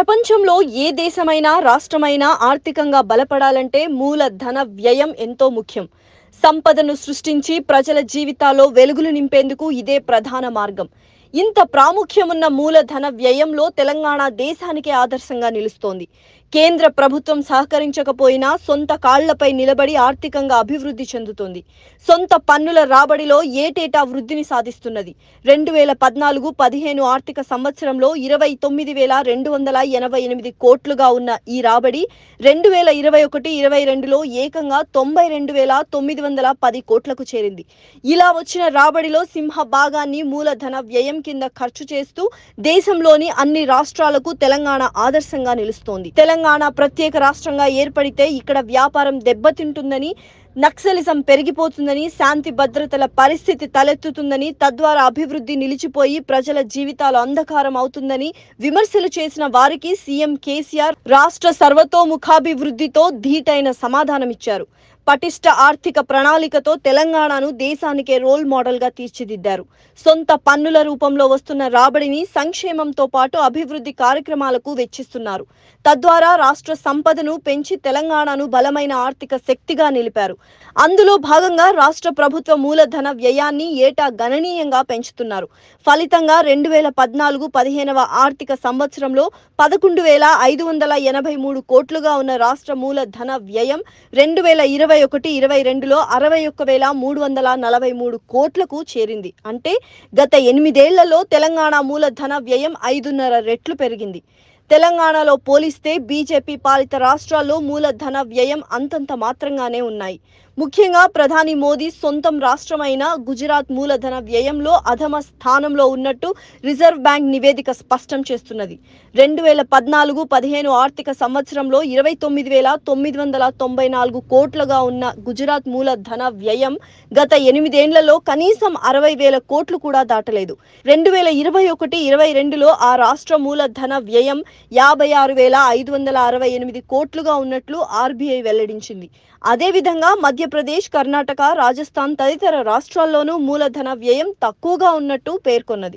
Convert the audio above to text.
ప్రపంచంలో ఏ దేశమైనా రాష్ట్రమైనా ఆర్థికంగా బలపడాలంటే మూలధన వ్యయం ఎంతో ముఖ్యం సంపదను సృష్టించి ప్రజల జీవితాల్లో వెలుగులు నింపేందుకు ఇదే ప్రధాన మార్గం ఇంత ప్రాముఖ్యమున్న మూలధన వ్యయంలో తెలంగాణ దేశానికే ఆదర్శంగా నిలుస్తోంది కేంద్ర ప్రభుత్వం సహకరించకపోయినా సొంత కాళ్లపై నిలబడి ఆర్థికంగా అభివృద్ధి చెందుతోంది సొంత పన్నుల రాబడిలో ఏటేటా వృద్ధిని సాధిస్తున్నది రెండు వేల పద్నాలుగు పదిహేను ఆర్థిక సంవత్సరంలో ఇరవై తొమ్మిది వేల రెండు వందల ఎనభై ఎనిమిది కోట్లుగా ఉన్న ఈ రాబడి రెండు వేల ఇరవై ఒకటి ఇరవై రెండులో ఏకంగా తొంభై రెండు వేల తొమ్మిది వందల పది కోట్లకు చేరింది ఇలా వచ్చిన రాబడిలో సింహ భాగాన్ని మూలధన వ్యయం కింద ఖర్చు చేస్తూ దేశంలోని అన్ని రాష్ట్రాలకు తెలంగాణ ఆదర్శంగా నిలుస్తోంది తెలంగాణ తెలంగాణ ప్రత్యేక రాష్ట్రంగా ఏర్పడితే ఇక్కడ వ్యాపారం దెబ్బతింటుందని నక్సలిజం పెరిగిపోతుందని శాంతి భద్రతల పరిస్థితి తలెత్తుతుందని తద్వారా అభివృద్ధి నిలిచిపోయి ప్రజల జీవితాలు అంధకారం అవుతుందని విమర్శలు చేసిన వారికి సీఎం కేసీఆర్ రాష్ట్ర సర్వతోముఖాభివృద్ధితో ధీటైన సమాధానమిచ్చారు పటిష్ట ఆర్థిక ప్రణాళికతో తెలంగాణను దేశానికే రోల్ మోడల్గా తీర్చిదిద్దారు సొంత పన్నుల రూపంలో వస్తున్న రాబడిని సంక్షేమంతో పాటు అభివృద్ధి కార్యక్రమాలకు వెచ్చిస్తున్నారు తద్వారా రాష్ట్ర సంపదను పెంచి తెలంగాణను బలమైన ఆర్థిక శక్తిగా నిలిపారు అందులో భాగంగా రాష్ట్ర ప్రభుత్వ మూలధన వ్యయాన్ని ఏటా గణనీయంగా పెంచుతున్నారు ఫలితంగా రెండు వేల పద్నాలుగు పదిహేనవ ఆర్థిక సంవత్సరంలో పదకొండు వేల ఐదు వందల ఎనభై మూడు కోట్లుగా ఉన్న రాష్ట్ర మూలధన వ్యయం రెండు వేల ఇరవై ఒకటి ఇరవై రెండులో అరవై ఒక్క వేల మూడు వందల నలభై మూడు కోట్లకు చేరింది అంటే గత ఎనిమిదేళ్లలో తెలంగాణ మూలధన వ్యయం ఐదున్నర రెట్లు పెరిగింది తెలంగాణలో పోలిస్తే బీజేపీ పాలిత రాష్ట్రాల్లో మూలధన వ్యయం అంతంత మాత్రంగానే ఉన్నాయి ముఖ్యంగా ప్రధాని మోదీ సొంతం రాష్ట్రమైన గుజరాత్ మూలధన వ్యయంలో అధమ స్థానంలో ఉన్నట్టు రిజర్వ్ బ్యాంక్ నివేదిక స్పష్టం చేస్తున్నది రెండు వేల పద్నాలుగు పదిహేను ఆర్థిక సంవత్సరంలో ఇరవై తొమ్మిది వేల తొమ్మిది వందల తొంభై నాలుగు కోట్లుగా ఉన్న గుజరాత్ మూలధన వ్యయం గత ఎనిమిదేండ్లలో కనీసం అరవై వేల కోట్లు కూడా దాటలేదు రెండు వేల ఇరవై ఒకటి ఇరవై రెండులో ఆ రాష్ట్ర మూలధన వ్యయం యాభై ఆరు వేల ఐదు వందల అరవై ఎనిమిది కోట్లుగా ఉన్నట్లు ఆర్బీఐ వెల్లడించింది అదేవిధంగా మధ్య మధ్యప్రదేశ్ కర్ణాటక రాజస్థాన్ తదితర రాష్ట్రాల్లోనూ మూలధన వ్యయం తక్కువగా ఉన్నట్టు పేర్కొన్నది